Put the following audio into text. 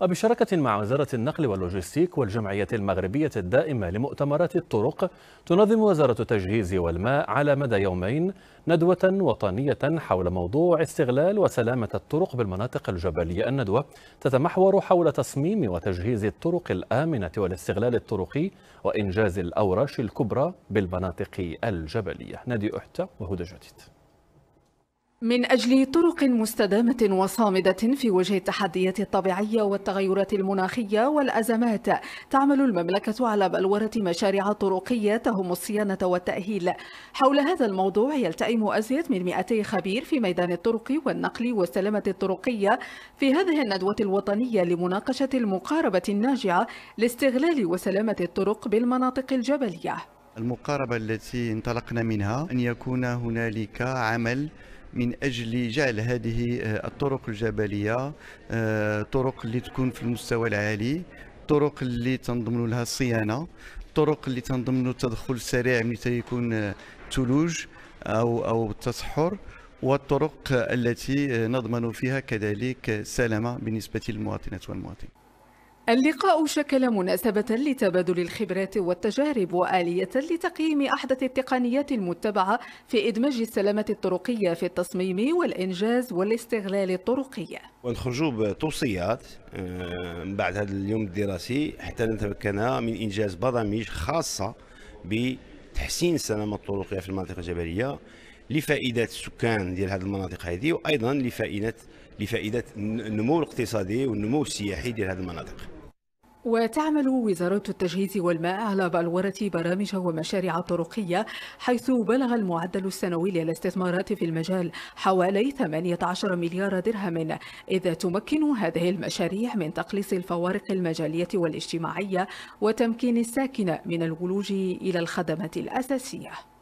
وبشراكة مع وزارة النقل واللوجستيك والجمعية المغربية الدائمة لمؤتمرات الطرق تنظم وزارة التجهيز والماء على مدى يومين ندوة وطنية حول موضوع استغلال وسلامة الطرق بالمناطق الجبلية الندوة تتمحور حول تصميم وتجهيز الطرق الآمنة والاستغلال الطرقي وإنجاز الأوراش الكبرى بالمناطق الجبلية نادي أحتى وهدى جديد من أجل طرق مستدامة وصامدة في وجه التحديات الطبيعية والتغيرات المناخية والأزمات تعمل المملكة على بلورة مشاريع طرقية تهم الصيانة والتأهيل حول هذا الموضوع يلتئم أزيد من 200 خبير في ميدان الطرق والنقل والسلامة الطرقية في هذه الندوة الوطنية لمناقشة المقاربة الناجعة لاستغلال وسلامة الطرق بالمناطق الجبلية المقاربة التي انطلقنا منها أن يكون هنالك عمل من اجل جعل هذه آه، الطرق الجبليه آه، طرق اللي تكون في المستوى العالي طرق اللي تنضمن لها الصيانه طرق اللي تنضمن التدخل السريع متى يكون ثلوج آه، او او التصحر والطرق التي نضمن فيها كذلك سلامه بالنسبه للمواطنات والمواطنين اللقاء شكل مناسبة لتبادل الخبرات والتجارب وآلية لتقييم أحدث التقنيات المتبعة في إدماج السلامة الطرقية في التصميم والإنجاز والاستغلال الطرقي ونخرجوا بتوصيات آه، من بعد هذا اليوم الدراسي حتى نتمكن من إنجاز برامج خاصة بتحسين السلامة الطرقية في المناطق الجبلية لفائدة السكان ديال هذه المناطق هذه وأيضا لفائدة لفائدة النمو الاقتصادي والنمو السياحي ديال هذه المناطق وتعمل وزارة التجهيز والماء على بلورة برامج ومشاريع طرقية حيث بلغ المعدل السنوي للاستثمارات في المجال حوالي 18 مليار درهم إذا تمكن هذه المشاريع من تقليص الفوارق المجالية والاجتماعية وتمكين الساكنة من الولوج إلى الخدمات الأساسية